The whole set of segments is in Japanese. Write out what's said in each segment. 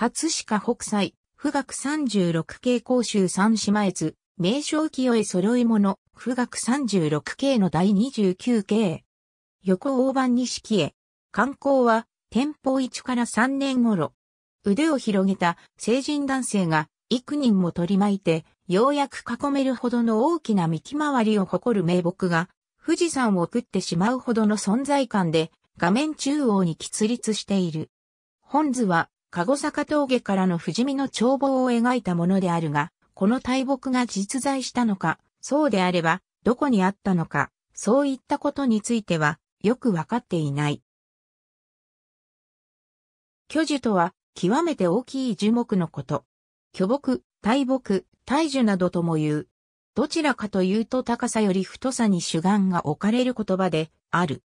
葛飾北斎、富岳36系甲州三島越、名称清い揃い物、富岳36系の第29系。横大盤錦へ。観光は、天保一から三年頃。腕を広げた成人男性が幾人も取り巻いて、ようやく囲めるほどの大きな幹回りを誇る名木が、富士山を食ってしまうほどの存在感で、画面中央に起立している。本図は、籠坂峠からの富士見の眺望を描いたものであるが、この大木が実在したのか、そうであれば、どこにあったのか、そういったことについては、よくわかっていない。巨樹とは、極めて大きい樹木のこと。巨木、大木、大樹などとも言う。どちらかというと高さより太さに主眼が置かれる言葉である。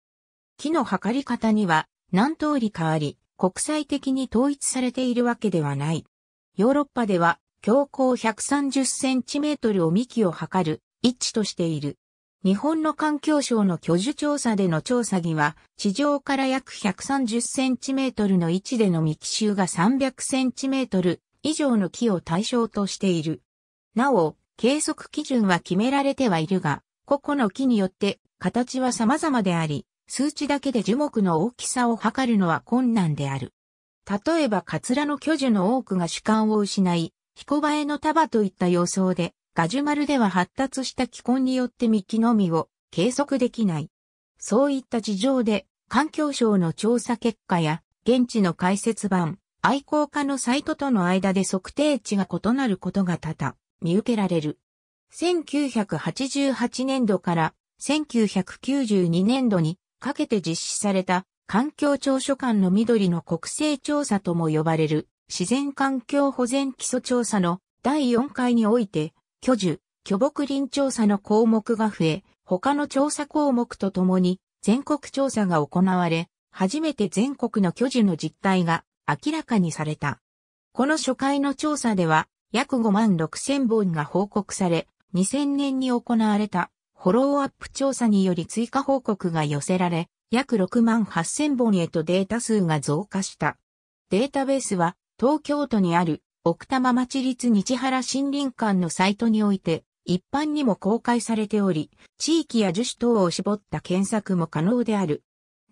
木の測り方には何通りかあり、国際的に統一されているわけではない。ヨーロッパでは標高130センチメートルを幹を測る位置としている。日本の環境省の居住調査での調査には、地上から約130センチメートルの位置での幹周が300センチメートル以上の木を対象としている。なお、計測基準は決められてはいるが、個々の木によって形は様々であり、数値だけで樹木の大きさを測るのは困難である。例えばカツラの巨樹の多くが主観を失い、ヒコバエの束といった予想で、ガジュマルでは発達した気根によって幹のみを計測できない。そういった事情で、環境省の調査結果や、現地の解説版、愛好家のサイトとの間で測定値が異なることが多々、見受けられる。1988年度から1992年度にかけて実施された環境庁所管の緑の国勢調査とも呼ばれる自然環境保全基礎調査の第4回において、居住、巨木林調査の項目が増え、他の調査項目とともに全国調査が行われ、初めて全国の居住の実態が明らかにされた。この初回の調査では、約5万6千本が報告され、2000年に行われたフォローアップ調査により追加報告が寄せられ、約6万8000本へとデータ数が増加した。データベースは、東京都にある奥多摩町立日原森林館のサイトにおいて、一般にも公開されており、地域や樹種等を絞った検索も可能である。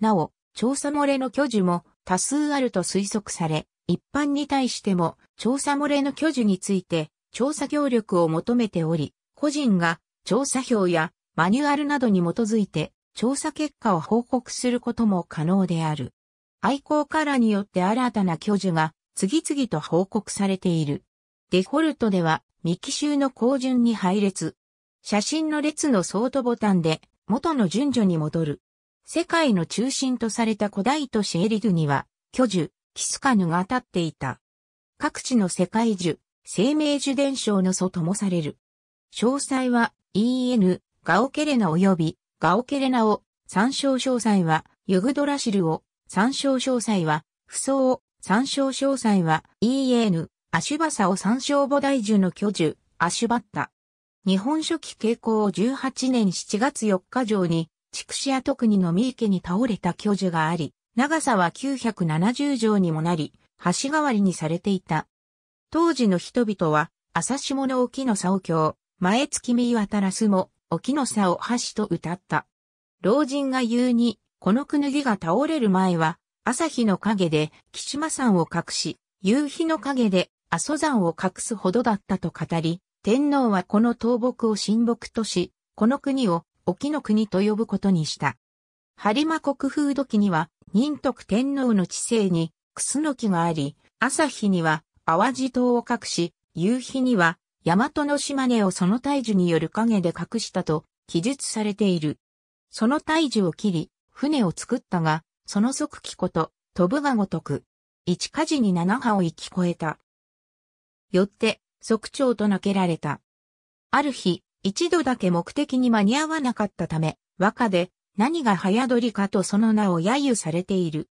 なお、調査漏れの巨樹も多数あると推測され、一般に対しても調査漏れの巨樹について調査協力を求めており、個人が調査票やマニュアルなどに基づいて調査結果を報告することも可能である。愛好家らによって新たな巨樹が次々と報告されている。デフォルトでは未記集の高順に配列。写真の列のソートボタンで元の順序に戻る。世界の中心とされた古代都市エリドゥには巨樹、キスカヌが立っていた。各地の世界樹、生命樹伝承の祖ともされる。詳細は EN ガオケレナ及びガオケレナを参照詳細はユグドラシルを参照詳細は不相を参照詳細は EN アシュバサを参照菩提樹の巨樹アシュバッタ日本初期傾向を18年7月4日上に畜子屋特にの三池に倒れた巨樹があり長さは970畳にもなり橋代わりにされていた当時の人々は朝下の沖の早京前月見渡らすも沖の差を橋と歌った。老人が言うに、このくぬぎが倒れる前は、朝日の陰で、岸間山を隠し、夕日の陰で、阿蘇山を隠すほどだったと語り、天皇はこの倒木を神木とし、この国を、沖の国と呼ぶことにした。播磨国風土記には、仁徳天皇の治世に、楠スノがあり、朝日には、淡路島を隠し、夕日には、大和の島根をその大樹による影で隠したと記述されている。その大樹を切り、船を作ったが、その即帰こと、飛ぶがごとく、一火事に七波を生き越えた。よって、即長と泣けられた。ある日、一度だけ目的に間に合わなかったため、和歌で何が早鳥かとその名を揶揄されている。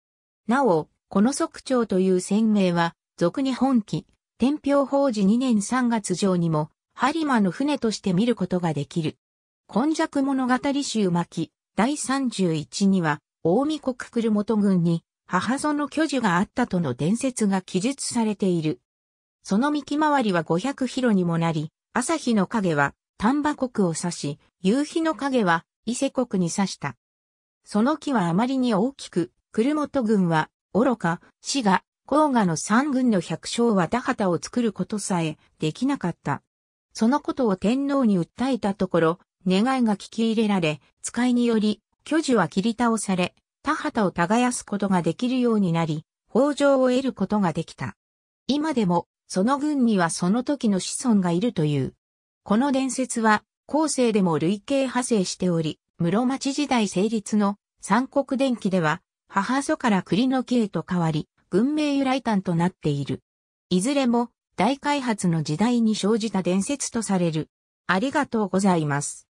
なお、この即長という鮮明は、俗に本気、天平法事2年3月上にも、播磨の船として見ることができる。今弱物語集巻、第31には、大見国来元軍に、母園巨樹があったとの伝説が記述されている。その幹回りは500キロにもなり、朝日の影は丹波国を指し、夕日の影は伊勢国に指した。その木はあまりに大きく、来元軍は、愚か、死が、黄河の三軍の百姓は田畑を作ることさえできなかった。そのことを天皇に訴えたところ、願いが聞き入れられ、使いにより、巨樹は切り倒され、田畑を耕すことができるようになり、北条を得ることができた。今でも、その軍にはその時の子孫がいるという。この伝説は、後世でも累計派生しており、室町時代成立の三国伝記では、母祖から栗の木へと変わり、文明由来譚となっている。いずれも大開発の時代に生じた伝説とされる。ありがとうございます。